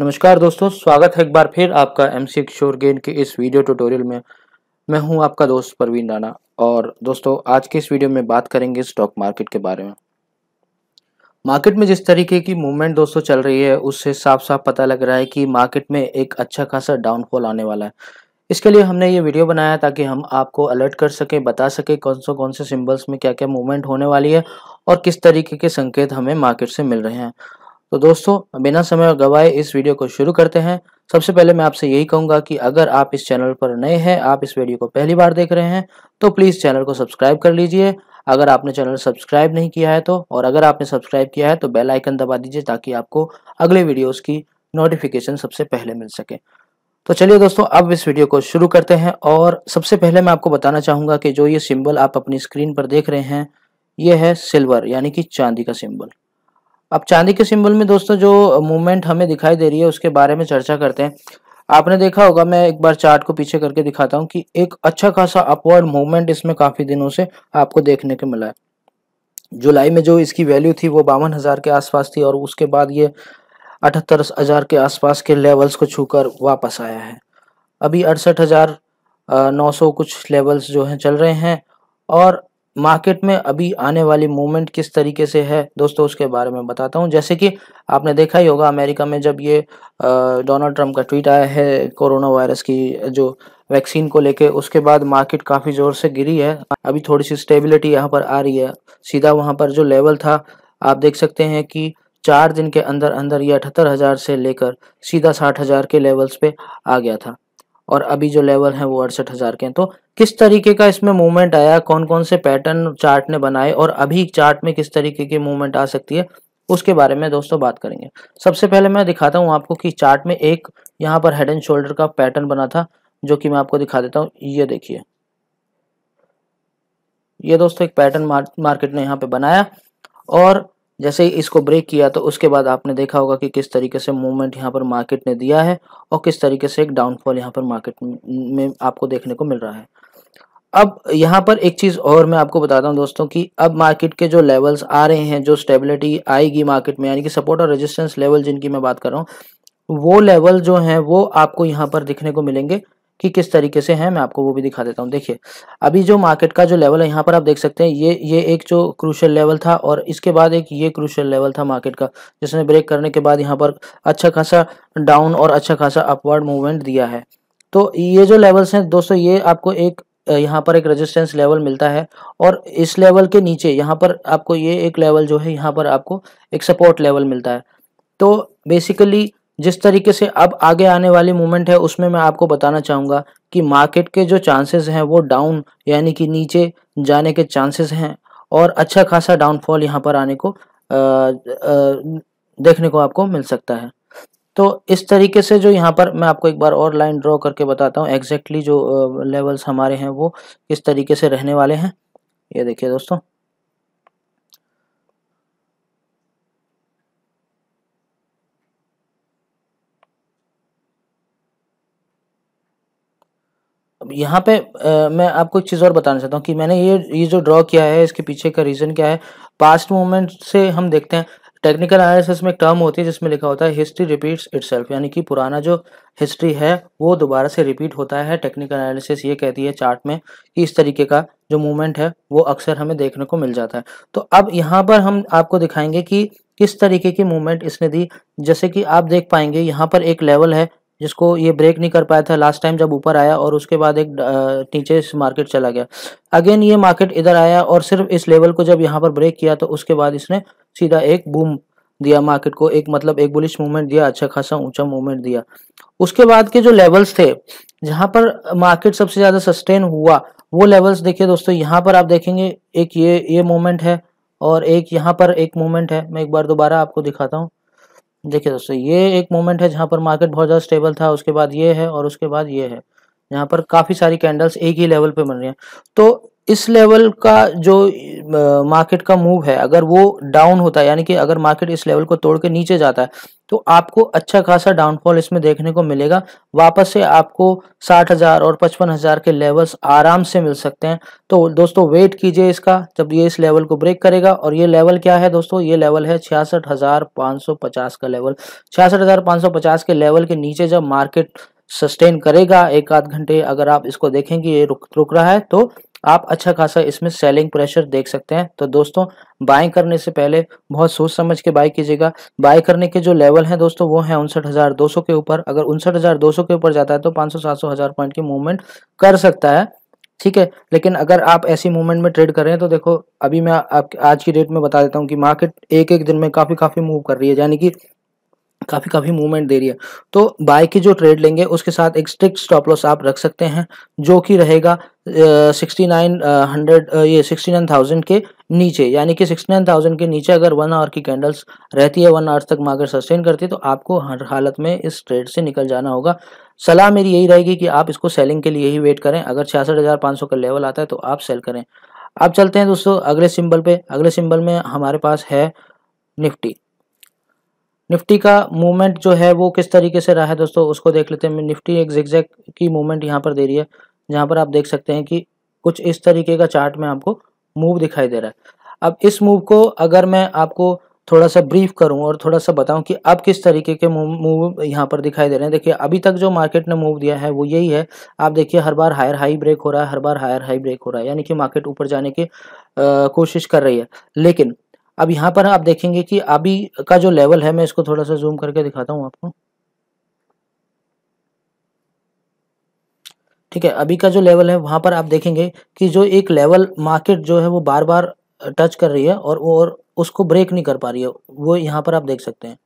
नमस्कार दोस्तों स्वागत है एक बार फिर आपका एम सी किशोर गेन के इस वीडियो ट्यूटोरियल में मैं हूं आपका दोस्त परवीन राणा और दोस्तों आज के इस वीडियो में बात करेंगे स्टॉक मार्केट के बारे में मार्केट में जिस तरीके की मूवमेंट दोस्तों चल रही है उससे साफ साफ पता लग रहा है कि मार्केट में एक अच्छा खासा डाउनफॉल आने वाला है इसके लिए हमने ये वीडियो बनाया ताकि हम आपको अलर्ट कर सकें बता सकें कौन से कौन से सिम्बल्स में क्या क्या मूवमेंट होने वाली है और किस तरीके के संकेत हमें मार्केट से मिल रहे हैं तो दोस्तों बिना समय गवाए इस वीडियो को शुरू करते हैं सबसे पहले मैं आपसे यही कहूंगा कि अगर आप इस चैनल पर नए हैं आप इस वीडियो को पहली बार देख रहे हैं तो प्लीज़ चैनल को सब्सक्राइब कर लीजिए अगर आपने चैनल सब्सक्राइब नहीं किया है तो और अगर आपने सब्सक्राइब किया है तो बेल आइकन दबा दीजिए ताकि आपको अगले वीडियोज़ की नोटिफिकेशन सबसे पहले मिल सके तो चलिए दोस्तों अब इस वीडियो को शुरू करते हैं और सबसे पहले मैं आपको बताना चाहूँगा कि जो ये सिंबल आप अपनी स्क्रीन पर देख रहे हैं ये है सिल्वर यानी कि चांदी का सिंबल अब चांदी के सिंबल में दोस्तों जो मूवमेंट हमें दिखाई दे रही है उसके बारे में चर्चा करते हैं आपने देखा होगा मैं एक बार चार्ट को पीछे करके दिखाता हूँ कि एक अच्छा खासा अपवर्ड मूवमेंट इसमें काफी दिनों से आपको देखने को मिला है जुलाई में जो इसकी वैल्यू थी वो बावन हजार के आसपास थी और उसके बाद ये अठहत्तर हजार के आसपास के लेवल्स को छूकर वापस आया है अभी अड़सठ हजार नौ सौ कुछ लेवल्स जो हैं चल रहे हैं और मार्केट में अभी आने वाली मूवमेंट किस तरीके से है दोस्तों उसके बारे में बताता हूँ जैसे कि आपने देखा ही होगा अमेरिका में जब ये डोनाल्ड ट्रंप का ट्वीट आया है कोरोना वायरस की जो वैक्सीन को लेके उसके बाद मार्केट काफ़ी ज़ोर से गिरी है अभी थोड़ी सी स्टेबिलिटी यहाँ पर आ रही है सीधा वहाँ पर जो लेवल था आप देख सकते हैं कि चार दिन के अंदर अंदर ये अठहत्तर हज़ार से लेकर सीधा साठ हज़ार के लेवल्स पे आ गया था और अभी जो लेवल है वो अड़सठ हज़ार के हैं तो किस तरीके का इसमें मूवमेंट आया कौन कौन से पैटर्न चार्ट ने बनाए और अभी चार्ट में किस तरीके की मूवमेंट आ सकती है उसके बारे में दोस्तों बात करेंगे सबसे पहले मैं दिखाता हूँ आपको कि चार्ट में एक यहाँ पर हेड एंड शोल्डर का पैटर्न बना था जो कि मैं आपको दिखा देता हूँ ये देखिए ये दोस्तों एक पैटर्न मार्केट ने यहाँ पे बनाया और जैसे ही इसको ब्रेक किया तो उसके बाद आपने देखा होगा कि किस तरीके से मूवमेंट यहाँ पर मार्केट ने दिया है और किस तरीके से एक डाउनफॉल यहाँ पर मार्केट में आपको देखने को मिल रहा है अब यहाँ पर एक चीज़ और मैं आपको बताता हूँ दोस्तों कि अब मार्केट के जो लेवल्स आ रहे हैं जो स्टेबिलिटी आएगी मार्केट में यानी कि सपोर्ट और रेजिस्टेंस लेवल जिनकी मैं बात कर रहा हूँ वो लेवल जो हैं वो आपको यहाँ पर दिखने को मिलेंगे कि किस तरीके से है मैं आपको वो भी दिखा देता हूँ देखिए अभी जो मार्केट का जो लेवल है यहाँ पर आप देख सकते हैं ये ये एक जो क्रूशल लेवल था और इसके बाद एक ये क्रूशल लेवल था मार्केट का जिसने ब्रेक करने के बाद यहाँ पर अच्छा खासा डाउन और अच्छा खासा अपवर्ड मूवमेंट दिया है तो ये जो लेवल्स हैं दोस्तों ये आपको एक यहाँ पर एक रजिस्टेंस लेवल मिलता है और इस लेवल के नीचे यहाँ पर आपको ये एक लेवल जो है यहाँ पर आपको एक सपोर्ट लेवल मिलता है तो बेसिकली जिस तरीके से अब आगे आने वाली मूवमेंट है उसमें मैं आपको बताना चाहूँगा कि मार्केट के जो चांसेस हैं वो डाउन यानी कि नीचे जाने के चांसेस हैं और अच्छा खासा डाउनफॉल यहाँ पर आने को आ, आ, देखने को आपको मिल सकता है तो इस तरीके से जो यहाँ पर मैं आपको एक बार और लाइन ड्रॉ करके बताता हूँ एग्जैक्टली जो लेवल्स हमारे हैं वो किस तरीके से रहने वाले हैं ये देखिए दोस्तों यहाँ पे आ, मैं आपको एक चीज़ और बताना चाहता हूँ कि मैंने ये ये जो ड्रॉ किया है इसके पीछे का रीज़न क्या है पास्ट मूवमेंट से हम देखते हैं टेक्निकल एनालिसिस में एक टर्म होती है जिसमें लिखा होता है हिस्ट्री रिपीट्स इट यानी कि पुराना जो हिस्ट्री है वो दोबारा से रिपीट होता है टेक्निकल एनालिसिस ये कहती है चार्ट में कि इस तरीके का जो मूवमेंट है वो अक्सर हमें देखने को मिल जाता है तो अब यहाँ पर हम आपको दिखाएंगे कि किस तरीके की मूवमेंट इसने दी जैसे कि आप देख पाएंगे यहाँ पर एक लेवल है जिसको ये ब्रेक नहीं कर पाया था लास्ट टाइम जब ऊपर आया और उसके बाद एक नीचे मार्केट चला गया अगेन ये मार्केट इधर आया और सिर्फ इस लेवल को जब यहाँ पर ब्रेक किया तो उसके बाद इसने सीधा एक बूम दिया मार्केट को एक मतलब एक बुलिश मूवमेंट दिया अच्छा खासा ऊंचा मूवमेंट दिया उसके बाद के जो लेवल्स थे जहां पर मार्केट सबसे ज्यादा सस्टेन हुआ वो लेवल्स देखिए दोस्तों यहाँ पर आप देखेंगे एक ये ये मूवमेंट है और एक यहाँ पर एक मूवमेंट है मैं एक बार दोबारा आपको दिखाता हूँ देखिए दोस्तों ये एक मोमेंट है जहाँ पर मार्केट बहुत ज़्यादा स्टेबल था उसके बाद ये है और उसके बाद ये है यहाँ पर काफ़ी सारी कैंडल्स एक ही लेवल पे बन रही हैं तो इस लेवल का जो मार्केट का मूव है अगर वो डाउन होता है यानी कि अगर मार्केट इस लेवल को तोड़ के नीचे जाता है तो आपको अच्छा खासा डाउनफॉल इसमें देखने को मिलेगा वापस से आपको साठ हजार और पचपन हजार के लेवल्स आराम से मिल सकते हैं तो दोस्तों वेट कीजिए इसका जब ये इस लेवल को ब्रेक करेगा और ये लेवल क्या है दोस्तों ये लेवल है छियासठ हजार सौ पचास का लेवल छियासठ हजार पाँच सौ पचास के लेवल के नीचे जब मार्केट सस्टेन करेगा एक आध घंटे अगर आप इसको देखेंगे ये रुक रुक रहा है तो आप अच्छा खासा इसमें सेलिंग प्रेशर देख सकते हैं तो दोस्तों बाय करने से पहले बहुत सोच समझ के बाय कीजिएगा बाय करने के जो लेवल हैं दोस्तों वो है उनसठ हज़ार दो सौ के ऊपर अगर उनसठ हज़ार दो सौ के ऊपर जाता है तो पाँच सौ सात सौ हज़ार पॉइंट की मूवमेंट कर सकता है ठीक है लेकिन अगर आप ऐसी मूवमेंट में ट्रेड कर रहे हैं तो देखो अभी मैं आप आज की डेट में बता देता हूँ कि मार्केट एक एक दिन में काफ़ी काफ़ी मूव कर रही है यानी कि काफ़ी काफ़ी मूवमेंट दे रही है तो बाय की जो ट्रेड लेंगे उसके साथ एक स्ट्रिक्ट स्टॉप लॉस आप रख सकते हैं जो कि रहेगा सिक्सटी नाइन हंड्रेड ये सिक्सटी नाइन थाउजेंड के नीचे यानी कि सिक्सटी नाइन थाउजेंड के नीचे अगर वन आवर की कैंडल्स रहती है वन आवर तक मार्केट सस्टेन करती है तो आपको हर हालत में इस ट्रेड से निकल जाना होगा सलाह मेरी यही रहेगी कि आप इसको सेलिंग के लिए ही वेट करें अगर छियासठ हज़ार सौ का लेवल आता है तो आप सेल करें आप चलते हैं दोस्तों अगले सिंबल पे अगले सिंबल में हमारे पास है निफ्टी निफ्टी का मूवमेंट जो है वो किस तरीके से रहा है दोस्तों उसको देख लेते हैं निफ्टी एक जिक्जैक की मूवमेंट यहाँ पर दे रही है जहाँ पर आप देख सकते हैं कि कुछ इस तरीके का चार्ट में आपको मूव दिखाई दे रहा है अब इस मूव को अगर मैं आपको थोड़ा सा ब्रीफ करूं और थोड़ा सा बताऊं कि अब किस तरीके के मूव यहाँ पर दिखाई दे रहे हैं देखिए अभी तक जो मार्केट ने मूव दिया है वो यही है आप देखिए हर बार हायर हाई ब्रेक हो रहा है हर बार हायर हाई ब्रेक हो रहा है यानी कि मार्केट ऊपर जाने की कोशिश कर रही है लेकिन अब यहाँ पर आप देखेंगे कि अभी का जो लेवल है मैं इसको थोड़ा सा जूम करके दिखाता हूँ आपको ठीक है अभी का जो लेवल है वहाँ पर आप देखेंगे कि जो एक लेवल मार्केट जो है वो बार बार टच कर रही है और वो और उसको ब्रेक नहीं कर पा रही है वो यहाँ पर आप देख सकते हैं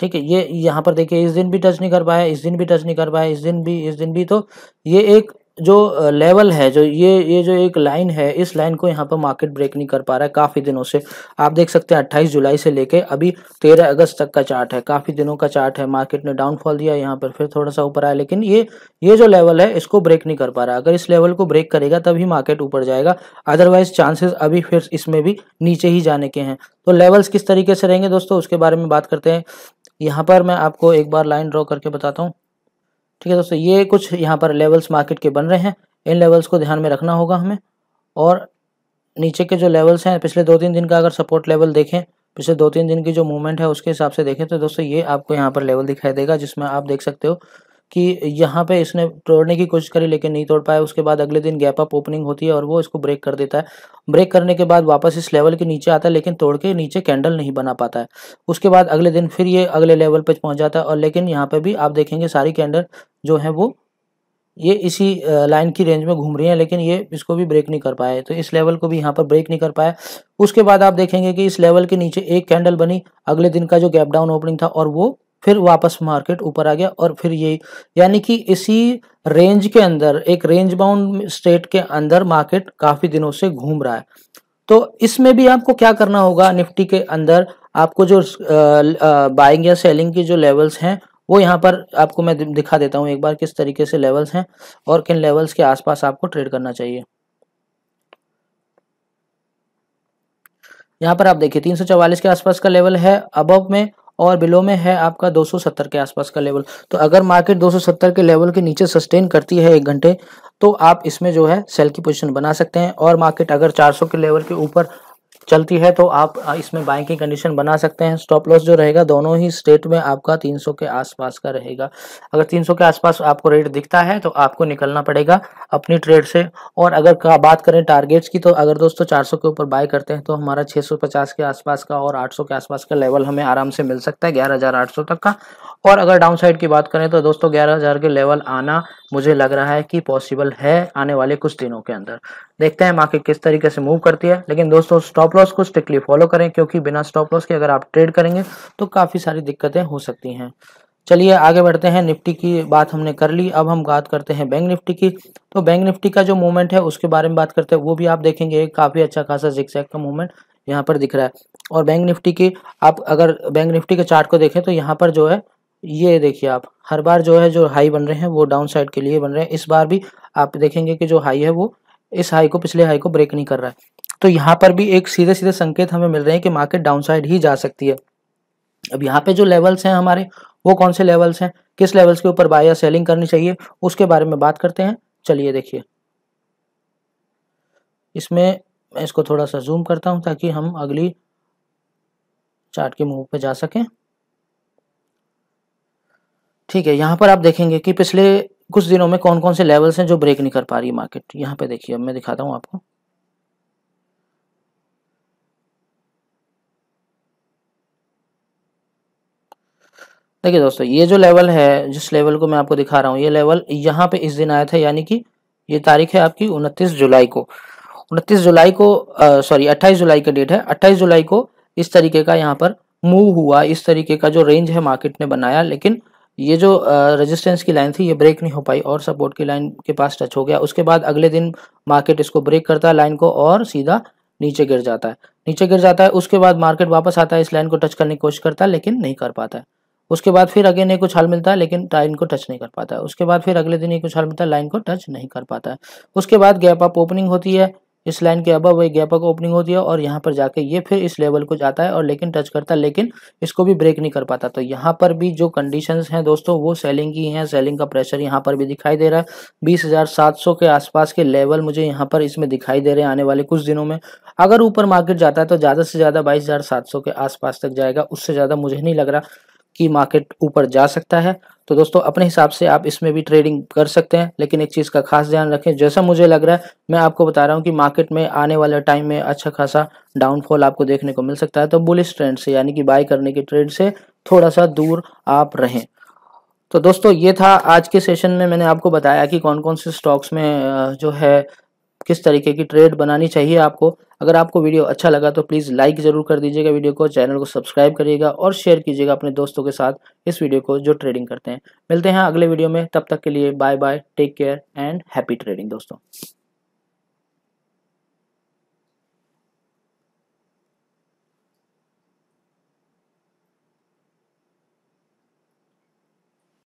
ठीक है ये यहाँ पर देखिए इस दिन भी टच नहीं कर पाया इस दिन भी टच नहीं कर पाया इस दिन भी इस दिन भी तो ये एक जो लेवल है जो ये ये जो एक लाइन है इस लाइन को यहाँ पर मार्केट ब्रेक नहीं कर पा रहा है काफ़ी दिनों से आप देख सकते हैं अट्ठाईस जुलाई से लेके अभी तेरह अगस्त तक का चार्ट है काफ़ी दिनों का चार्ट है मार्केट ने डाउनफॉल दिया यहाँ पर फिर थोड़ा सा ऊपर आया लेकिन ये ये जो लेवल है इसको ब्रेक नहीं कर पा रहा अगर इस लेवल को ब्रेक करेगा तभी मार्केट ऊपर जाएगा अदरवाइज चांसेस अभी फिर इसमें भी नीचे ही जाने के हैं तो लेवल्स किस तरीके से रहेंगे दोस्तों उसके बारे में बात करते हैं यहाँ पर मैं आपको एक बार लाइन ड्रॉ करके बताता हूँ ठीक है दोस्तों ये कुछ यहाँ पर लेवल्स मार्केट के बन रहे हैं इन लेवल्स को ध्यान में रखना होगा हमें और नीचे के जो लेवल्स हैं पिछले दो तीन दिन का अगर सपोर्ट लेवल देखें पिछले दो तीन दिन की जो मूवमेंट है उसके हिसाब से देखें तो दोस्तों ये आपको यहाँ पर लेवल दिखाई देगा जिसमें आप देख सकते हो कि यहाँ पे इसने तोड़ने की कोशिश करी लेकिन नहीं तोड़ पाया उसके बाद अगले दिन गैप अप ओपनिंग होती है और वो इसको ब्रेक कर देता है ब्रेक करने के बाद वापस इस लेवल के नीचे आता है लेकिन तोड़ के नीचे कैंडल नहीं बना पाता है उसके बाद अगले दिन फिर ये अगले लेवल पर पहुँच जाता है और लेकिन यहाँ पर भी आप देखेंगे सारी कैंडल जो है वो ये इसी लाइन की रेंज में घूम रही है लेकिन ये इसको भी ब्रेक नहीं कर पाया तो इस लेवल को भी यहाँ पर ब्रेक नहीं कर पाया उसके बाद आप देखेंगे कि इस लेवल के नीचे एक कैंडल बनी अगले दिन का जो गैप डाउन ओपनिंग था और वो फिर वापस मार्केट ऊपर आ गया और फिर यही यानी कि इसी रेंज के अंदर एक रेंज बाउंड स्टेट के अंदर मार्केट काफी दिनों से घूम रहा है तो इसमें भी आपको क्या करना होगा निफ्टी के अंदर आपको जो बाइंग या सेलिंग की जो लेवल्स हैं वो यहाँ पर आपको मैं दिखा देता हूँ एक बार किस तरीके से लेवल्स हैं और किन लेवल्स के आसपास आपको ट्रेड करना चाहिए यहाँ पर आप देखिए 344 के आसपास का लेवल है अबव में और बिलो में है आपका 270 के आसपास का लेवल तो अगर मार्केट 270 के लेवल के नीचे सस्टेन करती है एक घंटे तो आप इसमें जो है सेल की पोजीशन बना सकते हैं और मार्केट अगर 400 के लेवल के ऊपर चलती है तो आप इसमें बाइंग की कंडीशन बना सकते हैं स्टॉप लॉस जो रहेगा दोनों ही स्टेट में आपका 300 के आसपास का रहेगा अगर 300 के आसपास आपको रेट दिखता है तो आपको निकलना पड़ेगा अपनी ट्रेड से और अगर बात करें टारगेट्स की तो अगर दोस्तों 400 के ऊपर बाय करते हैं तो हमारा 650 के आसपास का और 800 के आसपास का लेवल हमें आराम से मिल सकता है ग्यारह तक का और अगर डाउन साइड की बात करें तो दोस्तों हजार के लेवल आना मुझे लग रहा है कि पॉसिबल है आने वाले कुछ दिनों के अंदर देखते हैं मार्केट किस तरीके से मूव करती है लेकिन दोस्तों स्टॉप लॉस को स्ट्रिक्टली फॉलो करें क्योंकि बिना स्टॉप लॉस के अगर आप ट्रेड करेंगे तो काफ़ी सारी दिक्कतें हो सकती हैं चलिए आगे बढ़ते हैं निफ्टी की बात हमने कर ली अब हम बात करते हैं बैंक निफ्टी की तो बैंक निफ्टी का जो मूवमेंट है उसके बारे में बात करते हैं वो भी आप देखेंगे काफ़ी अच्छा खासा जिक्सैक का मूवमेंट यहाँ पर दिख रहा है और बैंक निफ्टी की आप अगर बैंक निफ्टी के चार्ट को देखें तो यहाँ पर जो है ये देखिए आप हर बार जो है जो हाई बन रहे हैं वो डाउन साइड के लिए बन रहे हैं इस बार भी आप देखेंगे कि जो हाई है वो इस हाई को पिछले हाई को ब्रेक नहीं कर रहा है तो यहाँ पर भी एक सीधे सीधे संकेत हमें मिल रहे हैं कि मार्केट डाउन साइड ही जा सकती है अब यहाँ पे जो लेवल्स हैं हमारे वो कौन से लेवल्स हैं किस लेवल्स के ऊपर बाय या सेलिंग करनी चाहिए उसके बारे में बात करते हैं चलिए देखिए इसमें मैं इसको थोड़ा सा जूम करता हूँ ताकि हम अगली चार्ट के मूव पे जा सकें ठीक है यहाँ पर आप देखेंगे कि पिछले कुछ दिनों में कौन कौन से लेवल्स हैं जो ब्रेक नहीं कर पा रही मार्केट यहाँ पे देखिए अब मैं दिखाता हूँ आपको देखिए दोस्तों ये जो लेवल है जिस लेवल को मैं आपको दिखा रहा हूँ ये लेवल यहाँ पे इस दिन आया था यानी कि ये तारीख है आपकी उनतीस जुलाई को उनतीस जुलाई को सॉरी अट्ठाईस जुलाई का डेट है अट्ठाईस जुलाई को इस तरीके का यहाँ पर मूव हुआ इस तरीके का जो रेंज है मार्केट ने बनाया लेकिन ये जो रेजिस्टेंस की लाइन थी ये ब्रेक नहीं हो पाई और सपोर्ट की लाइन के पास टच हो गया उसके बाद अगले दिन मार्केट इसको ब्रेक करता है लाइन को और सीधा नीचे गिर जाता है नीचे गिर जाता है उसके बाद मार्केट वापस आता है इस लाइन को टच करने की कोशिश करता है लेकिन नहीं कर पाता है उसके बाद फिर अगेन एक उछाल मिलता है लेकिन लाइन को टच नहीं कर पाता है उसके बाद फिर अगले दिन एक उछाल मिलता है लाइन को टच नहीं कर पाता है उसके बाद गैप अप ओपनिंग होती है इस लाइन के अब वही गैप अप ओपनिंग होती है और यहाँ पर जाके ये फिर इस लेवल को जाता है और लेकिन टच करता है लेकिन इसको भी ब्रेक नहीं कर पाता तो यहाँ पर भी जो कंडीशन हैं दोस्तों वो सेलिंग की हैं सेलिंग का प्रेशर यहाँ पर भी दिखाई दे रहा है बीस हजार सात सौ के आसपास के लेवल मुझे यहाँ पर इसमें दिखाई दे रहे हैं आने वाले कुछ दिनों में अगर ऊपर मार्केट जाता है तो ज़्यादा से ज़्यादा बाईस हजार सात सौ के आसपास तक जाएगा उससे ज़्यादा मुझे नहीं लग रहा कि मार्केट ऊपर जा सकता है तो दोस्तों अपने हिसाब से आप इसमें भी ट्रेडिंग कर सकते हैं लेकिन एक चीज़ का खास ध्यान रखें जैसा मुझे लग रहा है मैं आपको बता रहा हूं कि मार्केट में आने वाले टाइम में अच्छा खासा डाउनफॉल आपको देखने को मिल सकता है तो बुलिस ट्रेंड से यानी कि बाय करने के ट्रेंड से थोड़ा सा दूर आप रहें तो दोस्तों ये था आज के सेशन में मैंने आपको बताया कि कौन कौन से स्टॉक्स में जो है किस तरीके की ट्रेड बनानी चाहिए आपको अगर आपको वीडियो अच्छा लगा तो प्लीज़ लाइक ज़रूर कर दीजिएगा वीडियो को चैनल को सब्सक्राइब करिएगा और शेयर कीजिएगा अपने दोस्तों के साथ इस वीडियो को जो ट्रेडिंग करते हैं मिलते हैं अगले वीडियो में तब तक के लिए bye bye take care and happy trading दोस्तों